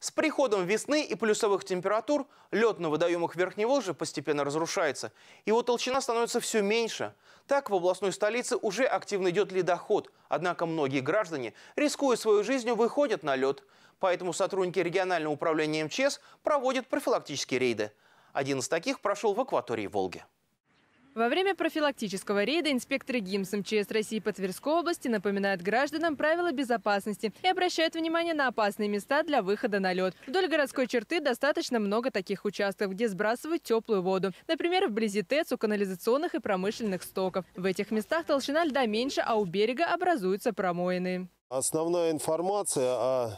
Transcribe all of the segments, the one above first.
С приходом весны и плюсовых температур лед на водоемах Верхней Волжи постепенно разрушается. Его толщина становится все меньше. Так в областной столице уже активно идет ледоход. Однако многие граждане, рискуя свою жизнью, выходят на лед. Поэтому сотрудники регионального управления МЧС проводят профилактические рейды. Один из таких прошел в акватории Волги. Во время профилактического рейда инспекторы ГИМС МЧС России по Тверской области напоминают гражданам правила безопасности и обращают внимание на опасные места для выхода на лед. Вдоль городской черты достаточно много таких участков, где сбрасывают теплую воду. Например, вблизи ТЭЦ у канализационных и промышленных стоков. В этих местах толщина льда меньше, а у берега образуются промоины. Основная информация о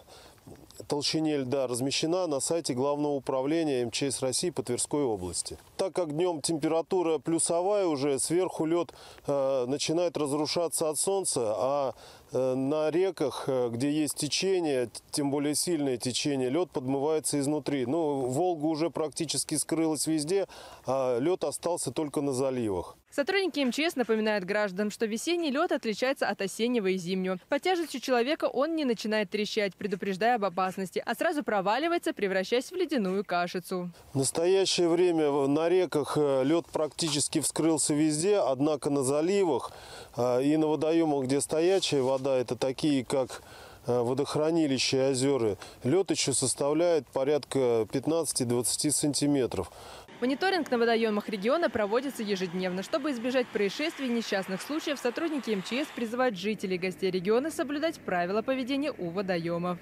толщине льда размещена на сайте Главного управления МЧС России по Тверской области. Так как днем температура плюсовая уже, сверху лед э, начинает разрушаться от солнца, а Э, на реках, э, где есть течение, тем более сильное течение, лед подмывается изнутри. Ну, Волга уже практически скрылась везде, а лед остался только на заливах. Сотрудники МЧС напоминают гражданам, что весенний лед отличается от осеннего и зимнего. По тяжести человека он не начинает трещать, предупреждая об опасности, а сразу проваливается, превращаясь в ледяную кашицу. В настоящее время на реках э, лед практически вскрылся везде, однако на заливах и на водоемах, где стоячая вода, вода это такие, как э, водохранилища и озера. Лед еще составляет порядка 15-20 сантиметров. Мониторинг на водоемах региона проводится ежедневно. Чтобы избежать происшествий и несчастных случаев, сотрудники МЧС призывают жителей и гостей региона соблюдать правила поведения у водоемов.